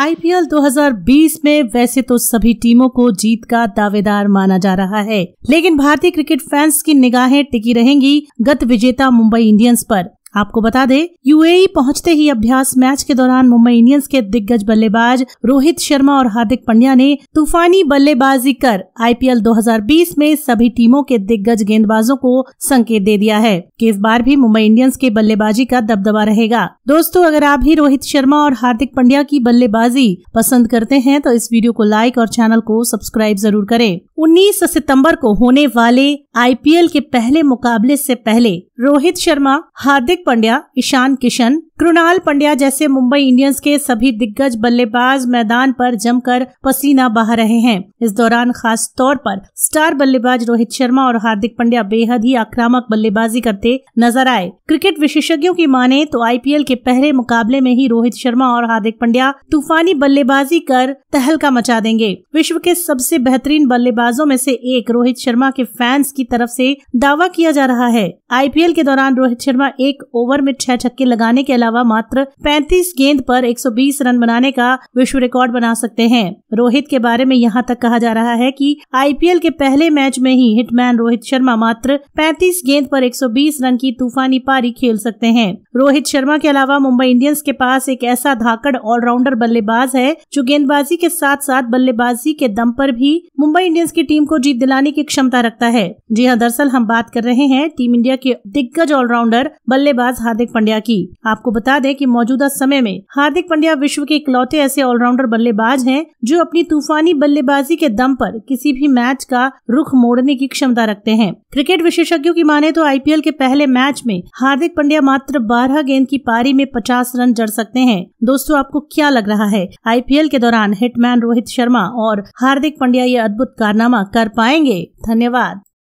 IPL 2020 में वैसे तो सभी टीमों को जीत का दावेदार माना जा रहा है लेकिन भारतीय क्रिकेट फैंस की निगाहें टिकी रहेंगी गत विजेता मुंबई इंडियंस पर आपको बता दें यूएई पहुंचते ही अभ्यास मैच के दौरान मुंबई इंडियंस के दिग्गज बल्लेबाज रोहित शर्मा और हार्दिक पंड्या ने तूफानी बल्लेबाजी कर आईपीएल 2020 में सभी टीमों के दिग्गज गेंदबाजों को संकेत दे दिया है कि इस बार भी मुंबई इंडियंस के बल्लेबाजी का दबदबा रहेगा दोस्तों अगर आप भी रोहित शर्मा और हार्दिक पंड्या की बल्लेबाजी पसंद करते हैं तो इस वीडियो को लाइक और चैनल को सब्सक्राइब जरूर करें 19 सितंबर को होने वाले आईपीएल के पहले मुकाबले से पहले रोहित शर्मा हार्दिक पंड्या ईशान किशन कृणाल पंड्या जैसे मुंबई इंडियंस के सभी दिग्गज बल्लेबाज मैदान पर जमकर पसीना बहा रहे हैं इस दौरान खास तौर पर स्टार बल्लेबाज रोहित शर्मा और हार्दिक पंड्या बेहद ही आक्रामक बल्लेबाजी करते नजर आए क्रिकेट विशेषज्ञों की माने तो आईपीएल के पहले मुकाबले में ही रोहित शर्मा और हार्दिक पंड्या तूफानी बल्लेबाजी कर तहलका मचा देंगे विश्व के सबसे बेहतरीन बल्लेबाजों में से एक रोहित शर्मा के फैंस की तरफ से दावा किया जा रहा है आईपीएल के दौरान रोहित शर्मा एक ओवर में छह छक्के लगाने के अलावा अलावा मात्र 35 गेंद पर 120 रन बनाने का विश्व रिकॉर्ड बना सकते हैं रोहित के बारे में यहाँ तक कहा जा रहा है कि आईपीएल के पहले मैच में ही हिटमैन रोहित शर्मा मात्र 35 गेंद पर 120 रन की तूफानी पारी खेल सकते हैं रोहित शर्मा के अलावा मुंबई इंडियंस के पास एक ऐसा धाकड़ ऑलराउंडर बल्लेबाज है जो गेंदबाजी के साथ साथ बल्लेबाजी के दम पर भी मुंबई इंडियंस की टीम को जीत दिलाने की क्षमता रखता है जी हाँ दरअसल हम बात कर रहे हैं टीम इंडिया के दिग्गज ऑलराउंडर बल्लेबाज हार्दिक पंड्या की आपको बता दें कि मौजूदा समय में हार्दिक पंड्या विश्व के इकलौते ऐसे ऑलराउंडर बल्लेबाज हैं जो अपनी तूफानी बल्लेबाजी के दम पर किसी भी मैच का रुख मोड़ने की क्षमता रखते हैं क्रिकेट विशेषज्ञों की माने तो आईपीएल के पहले मैच में हार्दिक पंड्या मात्र बारह गेंद की पारी में पचास रन जड़ सकते हैं दोस्तों आपको क्या लग रहा है आई के दौरान हिटमैन रोहित शर्मा और हार्दिक पंड्या ये अद्भुत कारनामा कर पाएंगे धन्यवाद